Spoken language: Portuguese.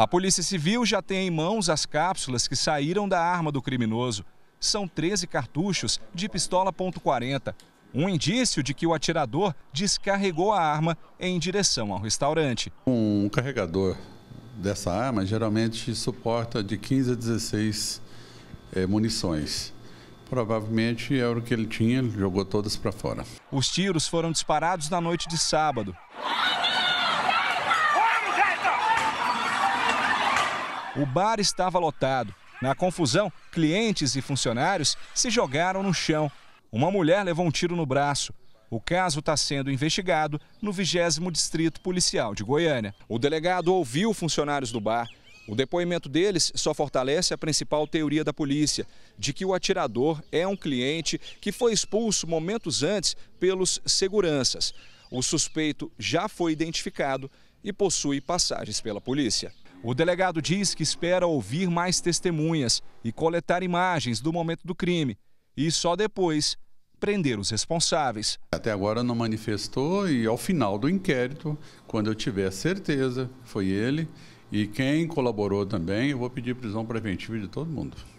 A Polícia Civil já tem em mãos as cápsulas que saíram da arma do criminoso. São 13 cartuchos de pistola .40, um indício de que o atirador descarregou a arma em direção ao restaurante. Um carregador dessa arma geralmente suporta de 15 a 16 é, eh, munições. Provavelmente era o que ele tinha, ele jogou todas para fora. Os tiros foram disparados na noite de sábado. O bar estava lotado. Na confusão, clientes e funcionários se jogaram no chão. Uma mulher levou um tiro no braço. O caso está sendo investigado no 20 Distrito Policial de Goiânia. O delegado ouviu funcionários do bar. O depoimento deles só fortalece a principal teoria da polícia, de que o atirador é um cliente que foi expulso momentos antes pelos seguranças. O suspeito já foi identificado e possui passagens pela polícia. O delegado diz que espera ouvir mais testemunhas e coletar imagens do momento do crime e só depois prender os responsáveis. Até agora não manifestou e ao final do inquérito, quando eu tiver certeza, foi ele e quem colaborou também, eu vou pedir prisão preventiva de todo mundo.